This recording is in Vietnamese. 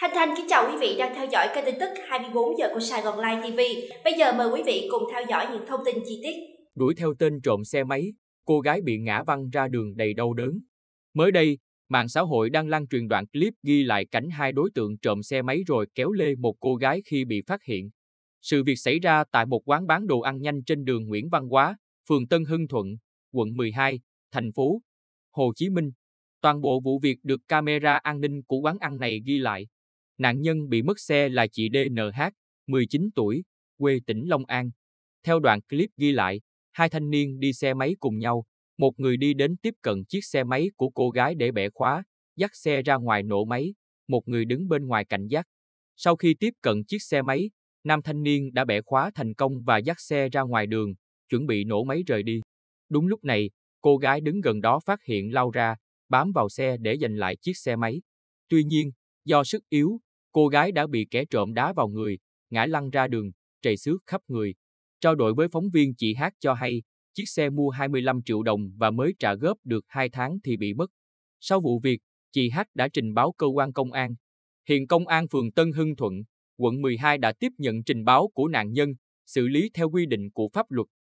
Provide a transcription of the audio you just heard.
Thanh Thanh kính chào quý vị đang theo dõi kênh tin tức 24 giờ của Sài Gòn Live TV. Bây giờ mời quý vị cùng theo dõi những thông tin chi tiết. Đuổi theo tên trộm xe máy, cô gái bị ngã văng ra đường đầy đau đớn. Mới đây, mạng xã hội đang lan truyền đoạn clip ghi lại cảnh hai đối tượng trộm xe máy rồi kéo lê một cô gái khi bị phát hiện. Sự việc xảy ra tại một quán bán đồ ăn nhanh trên đường Nguyễn Văn Quá, phường Tân Hưng Thuận, quận 12, thành phố Hồ Chí Minh. Toàn bộ vụ việc được camera an ninh của quán ăn này ghi lại. Nạn nhân bị mất xe là chị DNH, 19 tuổi, quê tỉnh Long An. Theo đoạn clip ghi lại, hai thanh niên đi xe máy cùng nhau, một người đi đến tiếp cận chiếc xe máy của cô gái để bẻ khóa, dắt xe ra ngoài nổ máy, một người đứng bên ngoài cảnh giác. Sau khi tiếp cận chiếc xe máy, nam thanh niên đã bẻ khóa thành công và dắt xe ra ngoài đường, chuẩn bị nổ máy rời đi. Đúng lúc này, cô gái đứng gần đó phát hiện lao ra, bám vào xe để giành lại chiếc xe máy. Tuy nhiên, do sức yếu, Cô gái đã bị kẻ trộm đá vào người, ngã lăn ra đường, trầy xước khắp người. Trao đổi với phóng viên chị Hát cho hay, chiếc xe mua 25 triệu đồng và mới trả góp được 2 tháng thì bị mất. Sau vụ việc, chị Hát đã trình báo cơ quan công an. Hiện công an phường Tân Hưng Thuận, quận 12 đã tiếp nhận trình báo của nạn nhân, xử lý theo quy định của pháp luật.